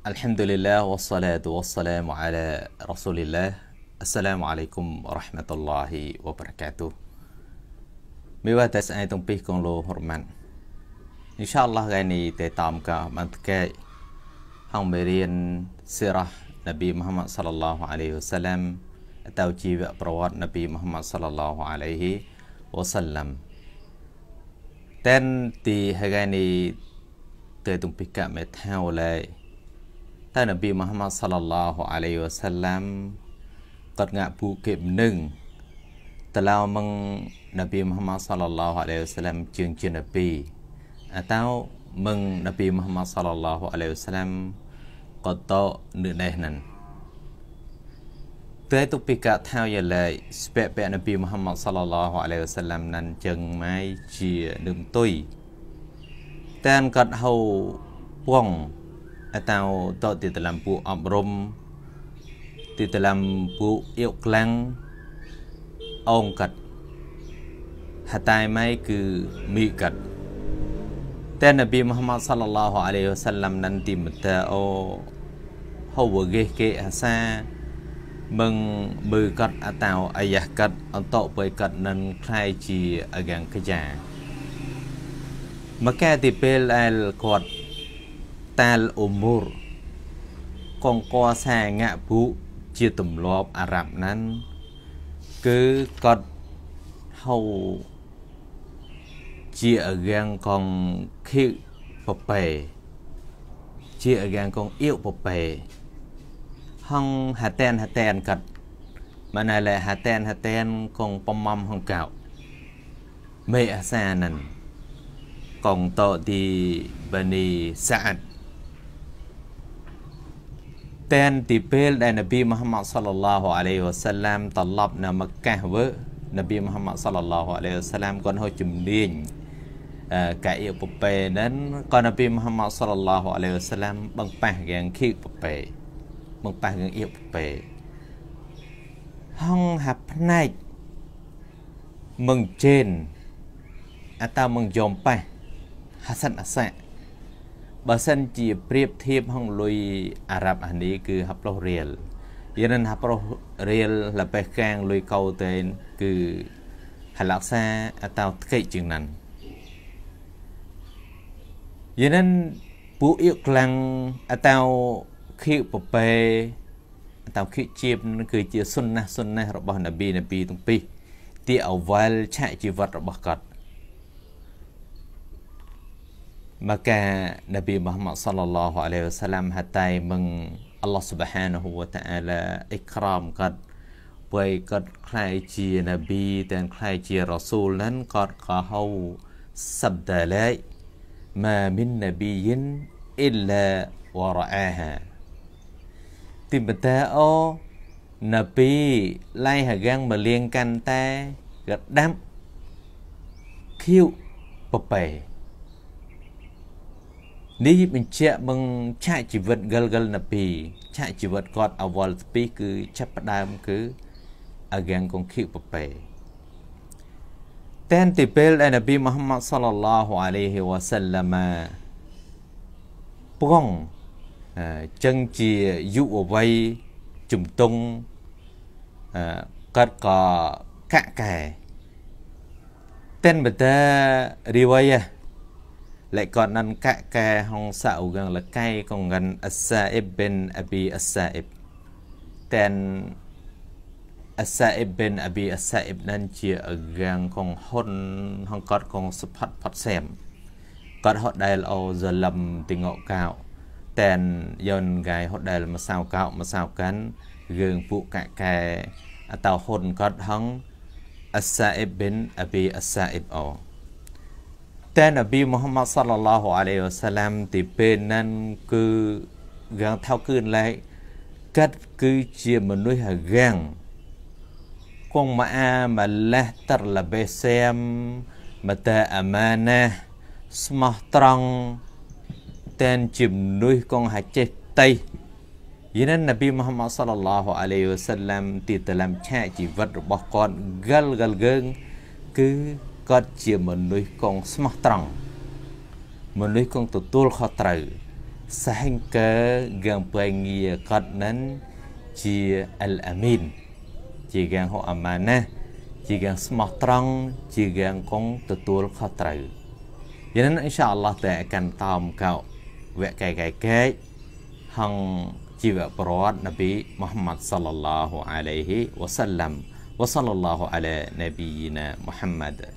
الحمد لله والصلاة والسلام على رسول الله السلام عليكم ورحمة الله وبركاته ميوات أسأنتم بيكم لو هرمان إن شاء الله غني تتعمك منتكي هم برين سيرة نبي محمد صلى الله عليه وسلم توجيب بروات نبي محمد صلى الله عليه وسلم تن تي هغاني تتعمك متحاولي តើនប៊ីមូហាម៉ាត់សាឡឡាហូអាឡៃវ៉ាសាឡាំគាត់ងាក់ពូគេមនឹងតឡៅមងនប៊ីមូហាម៉ាត់សាឡឡាហូអាឡៃវ៉ាសាឡាំជើងជានប៊ីអតៅមងនប៊ីមូហាម៉ាត់សាឡឡាហូអាឡៃវ៉ាសាឡាំគាត់តនឹងនេះនឹងតែទុពីកថាយឡែកស្ពៈពៈនប៊ីមូហាម៉ាត់សាឡឡាហូអាឡៃវ៉ាសាឡាំនឹងចឹងម៉ៃជានឹងទុយតានគាត់ហៅពងតោតតិតឡាំពួកអប់រំទីតឡាំពួកអ៊ីវក្លាំងអងកាត់ហតៃម៉ៃគឺមីកាត់តែនប៊ីមូហាម៉ាត់សាឡឡោះអាឡៃវ៉ាសាឡាំនឹងទីមតាអូហូវហ្គេកេអាសាមឹងមើកាត់អតោអាយ៉ាកាត់ អន្តោបៃកាត់នឹងខ្លាយជាអកាំងកាយ៉ាមកកែទីពេលអែលគាត់តាលអ៊ូមូរកងកសាងៈបុជាទម្លាប់អារ៉ាប់ហ្នឹងគឺកត់ហៅជារៀងកងខិបបេជារៀងកងអ៊ីវបបេហងហាតែនហាតែនកាត់ម៉ណែលហាតែនហាតែនកងបំមំហងកៅមេអាសាននកងតោទីបានីសាអាត់តែនទីពេលដែលនប៊ីមហាម៉ាត់សល្លឡោះអាឡៃវ៉ាសាឡាមត្រឡប់នៅមកាសវើនប៊ីមហាម៉ាត់សល្លឡោះអាឡៃវ៉ាសាឡាមគាត់ហៅជំនាញកាអ៊ីពពេនឹងគាត់នប៊ីមហាម៉ាត់សល្លឡោះអាឡៃវ៉ាសាឡាមបង្ប៉ះរៀងខីពពេបង្ប៉ះរៀងអ៊ីពពេហងហាផ្នែកមឹងជេនអតាមឹងយំប៉ះហាសិនអសាក់បើសិនជាប្រៀបធៀបហុងលុយអារ៉ាប់អានីគឺ50រៀលយានណាប្រុសរៀលលបេះកាងលុយកោតេនគឺហលាក់សាអតោតកេជាងណាន់យានពួកអ៊ីក្លាំងអតោខៀបបេអតោខៀជាបនឹងគឺជាសុនណះសុនណះរបស់នប៊ីនប៊ីទាំងពីរទីអវលឆាក់ជីវិតរបស់គាត់ maka Nabi Muhammad sallallahu alaihi wasallam hatai meng Allah Subhanahu wa taala ikram គាត់ពេលគាត់ខ្លាយជានប៊ីទាំងខ្លាយជារ៉ាស៊ូលហ្នឹងគាត់ក៏ហៅសັບដាឡៃម៉ាមីននប៊ីយិនអ៊ីឡាវរ៉អាហាទីបតាអូនប៊ីឡៃហកាំងមលៀងកាន់តែកដាប់ខៀវប៉ប៉េនេះបញ្ជាក់បង្ឆាកជីវិតកលកលណពី ឆាកជីវិតគាត់អវលស្ពីគឺចាប់ផ្ដើមគឺអកាំងកងខិបបេតែនទីពេលអេណាប៊ីមូហាម៉ាត់សល្លឡោះអាឡៃហ៊ីវ៉ាសាឡាម៉ាប្រងចឹងជាយុវវ័យជំទង់កាត់កកកែតែនបតារីវ៉ាយ៉ា Lekonan kakka hong sa ugang lekay kongan As-Sa'ib bin Abi As-Sa'ib Ten As-Sa'ib bin Abi As-Sa'ib nan chia ugang kong hon hong kot kong supat pot sem Kot hot dail o zalam tingo kao Ten yon gai hot dail masao kao masao kan Gương phụ kakka Atau hon kot hong As-Sa'ib bin Abi As-Sa'ib o តែនប៊ីមូហាម៉ាត់សល្លឡោះអាឡៃវ៉ាសាឡាមទីពេលហ្នឹងគឺយ៉ាងថោគឺឡែកកាត់គឺជាមនុស្សយ៉ាងគង់ម៉ាម៉ាឡះតរលបេសែមមតាអាម៉ាណាស្មោះត្រង់តែនជាមនុស្សគង់ហាចេះតៃយាននប៊ីមូហាម៉ាត់សល្លឡោះអាឡៃវ៉ាសាឡាមទីតឡាំឆាជីវិតរបស់គាត់កលកលកើងគឺគាត់ជាមនុស្សកងស្មោះត្រង់មនុស្សកងទទួលខុសត្រូវសាហេងកើកាំពេងងារគាត់នឹងជាអលអាមីនជាកាងហូអាម៉ាណាជាកាងស្មោះត្រង់ជាកាងកងទទួលខុសត្រូវយ៉ាងนั้นអ៊ីនសាអល់ឡោះតែកាន់តោមកោវគ្គកែកែកែកហងជីវប្រវត្តិនប៊ីមូហាម៉ាត់សល្លឡោះអាឡៃហ៊ីវ៉ាសាឡាំ وصلى الله على نبينا محمد